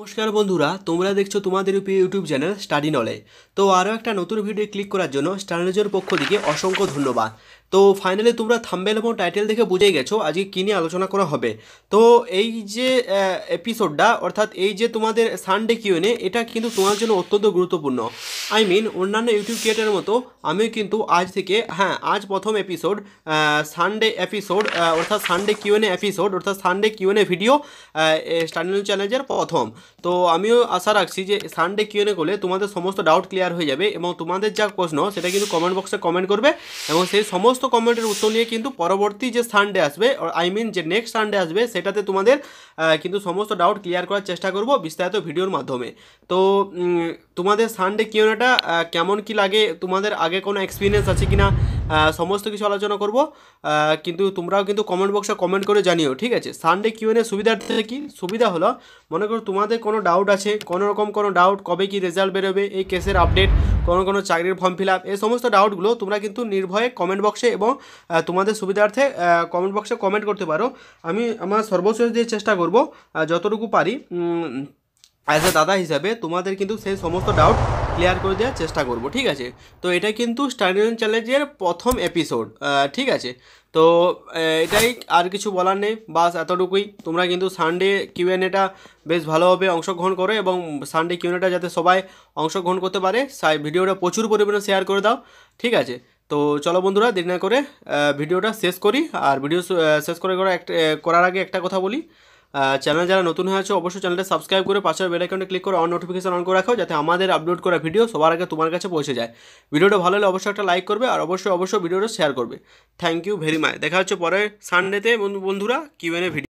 নমস্কার বন্ধুরা তোমরা দেখছো তোমাদের ইউটিউব চ্যানেল স্টাডি নলে তো আরও একটা নতুন ভিডিও ক্লিক করার জন্য স্টাডিনজের পক্ষ থেকে অসংখ্য ধন্যবাদ তো ফাইনালি তোমরা থাম্বেল এবং টাইটেল দেখে বুঝেই গেছো আজকে কী নিয়ে আলোচনা করা হবে তো এই যে এপিসোডটা অর্থাৎ এই যে তোমাদের সানডে কিউনে এটা কিন্তু তোমার জন্য অত্যন্ত গুরুত্বপূর্ণ আই মিন অন্যান্য ইউটিউব ক্রিয়েটারের মতো আমিও কিন্তু আজ থেকে হ্যাঁ আজ প্রথম এপিসোড সানডে এপিসোড অর্থাৎ সানডে কিউএনএ এপিসোড অর্থাৎ সানডে কিউএনএ ভিডিও স্টার্নিল চ্যালেঞ্জের প্রথম তো আমিও আশা রাখছি যে সানডে কিউএনএ করলে তোমাদের সমস্ত ডাউট ক্লিয়ার হয়ে যাবে এবং তোমাদের যা প্রশ্ন সেটা কিন্তু কমেন্ট বক্সে কমেন্ট করবে এবং সেই সমস্ত সমস্ত কমেন্টের উত্তর নিয়ে কিন্তু পরবর্তী যে সানডে আসবে আই মিন যে নেক্সট সানডে আসবে সেটাতে তোমাদের কিন্তু সমস্ত ডাউট ক্লিয়ার করার চেষ্টা করব বিস্তারিত ভিডিওর মাধ্যমে তো তোমাদের সানডে কিওনাটা কেমন কি লাগে তোমাদের আগে কোনো এক্সপিরিয়েন্স আছে কি না সমস্ত কিছু আলোচনা করব কিন্তু তোমরাও কিন্তু কমেন্ট বক্সে কমেন্ট করে জানিও ঠিক আছে সানডে কিউএনএ সুবিধার্থে কি সুবিধা হলো মনে করো তোমাদের কোনো ডাউট আছে কোনো রকম কোনো ডাউট কবে কি রেজাল্ট বেরোবে এই কেসের আপডেট কোনো কোনো চাকরির ফর্ম ফিল আপ এই সমস্ত ডাউটগুলো তোমরা কিন্তু নির্ভয়ে কমেন্ট বক্সে এবং তোমাদের সুবিধার্থে কমেন্ট বক্সে কমেন্ট করতে পারো আমি আমার সর্বশেষ দিয়ে চেষ্টা করব যতটুকু পারি অ্যাজ এ দাদা হিসাবে তোমাদের কিন্তু সেই সমস্ত ডাউট ক্লিয়ার করে দেওয়ার চেষ্টা করব ঠিক আছে তো এটা কিন্তু স্টাডিয়ান চ্যালেঞ্জের প্রথম এপিসোড ঠিক আছে তো এটাই আর কিছু বলার নেই বাস এতটুকুই তোমরা কিন্তু সানডে কিউএনএটা বেশ ভালোভাবে অংশগ্রহণ করো এবং সানডে কিউএনএটা যাতে সবাই অংশগ্রহণ করতে পারে সাই ভিডিওটা প্রচুর পরিমাণে শেয়ার করে দাও ঠিক আছে তো চলো বন্ধুরা দেরি না করে ভিডিওটা শেষ করি আর ভিডিও শেষ করে করার একটা করার আগে একটা কথা বলি চ্যানেল যারা নতুন হয়ে আছে অবশ্যই চ্যানেলটা সাবস্ক্রাইব করে পাশের আইকনে ক্লিক করে অন নোটিফিকেশন অন করে রাখো যাতে আমাদের আপলোড করা ভিডিও সবার আগে তোমার কাছে পৌঁছে যায় ভিডিওটা ভালো হলে অবশ্যই একটা লাইক করবে আর অবশ্যই অবশ্যই ভিডিওটা শেয়ার করবে থ্যাংক ইউ ভেরি মাচ দেখা হচ্ছে পরের সানডেতে বন্ধুরা কিউএনএ ভিডিও